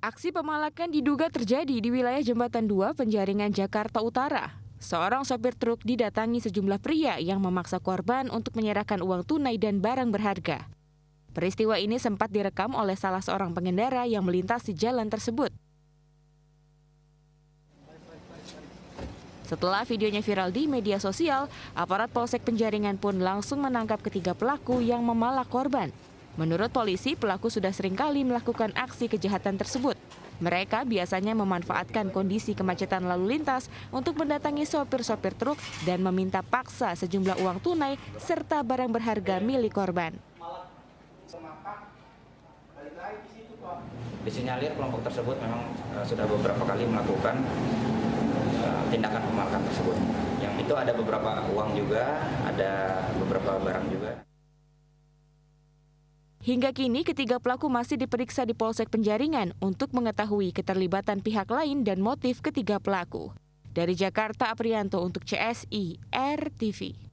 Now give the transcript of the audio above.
Aksi pemalakan diduga terjadi di wilayah Jembatan 2 Penjaringan Jakarta Utara. Seorang sopir truk didatangi sejumlah pria yang memaksa korban untuk menyerahkan uang tunai dan barang berharga. Peristiwa ini sempat direkam oleh salah seorang pengendara yang melintas di jalan tersebut. Setelah videonya viral di media sosial, aparat Polsek Penjaringan pun langsung menangkap ketiga pelaku yang memalak korban. Menurut polisi, pelaku sudah seringkali melakukan aksi kejahatan tersebut. Mereka biasanya memanfaatkan kondisi kemacetan lalu lintas untuk mendatangi sopir-sopir truk dan meminta paksa sejumlah uang tunai serta barang berharga milik korban. Disinyalir kelompok tersebut memang eh, sudah beberapa kali melakukan eh, tindakan pemalakan tersebut. Yang itu ada beberapa uang juga, ada beberapa Hingga kini ketiga pelaku masih diperiksa di Polsek Penjaringan untuk mengetahui keterlibatan pihak lain dan motif ketiga pelaku. Dari Jakarta Aprianto untuk CSI RTV.